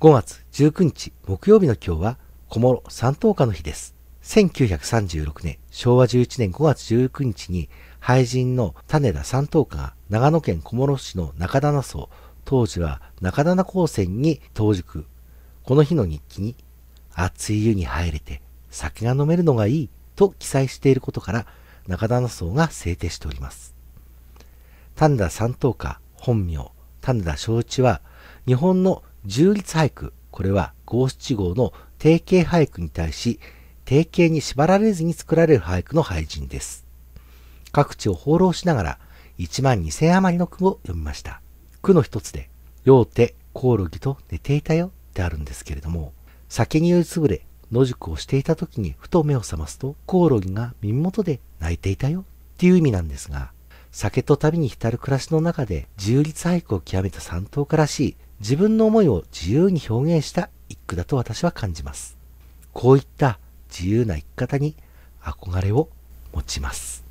5月19日木曜日の今日は小諸三等家の日です。1936年昭和11年5月19日に俳人の種田三等家が長野県小諸市の中棚層、当時は中棚高専に当塾。この日の日記に、熱い湯に入れて酒が飲めるのがいいと記載していることから中棚層が制定しております。種田三等家本名、種田正一は日本の重立俳句、これは五七五の定型俳句に対し、定型に縛られずに作られる俳句の俳人です。各地を放浪しながら、1万2千余りの句を読みました。句の一つで、ようてコオロギと寝ていたよってあるんですけれども、酒に酔いつぶれ、野宿をしていた時にふと目を覚ますと、コオロギが耳元で泣いていたよっていう意味なんですが、酒と旅に浸る暮らしの中で自由律俳句を極めた三等家らしい自分の思いを自由に表現した一句だと私は感じます。こういった自由な生き方に憧れを持ちます。